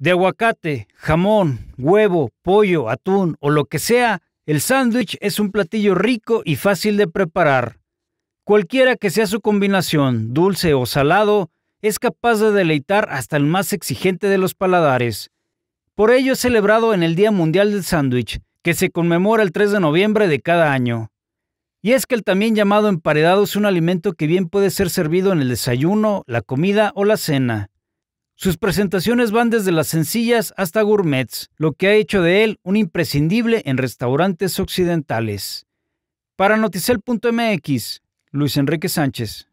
de aguacate, jamón, huevo, pollo, atún o lo que sea, el sándwich es un platillo rico y fácil de preparar. Cualquiera que sea su combinación, dulce o salado, es capaz de deleitar hasta el más exigente de los paladares. Por ello es celebrado en el Día Mundial del Sándwich, que se conmemora el 3 de noviembre de cada año. Y es que el también llamado emparedado es un alimento que bien puede ser servido en el desayuno, la comida o la cena. Sus presentaciones van desde las sencillas hasta gourmets, lo que ha hecho de él un imprescindible en restaurantes occidentales. Para Noticel.mx, Luis Enrique Sánchez.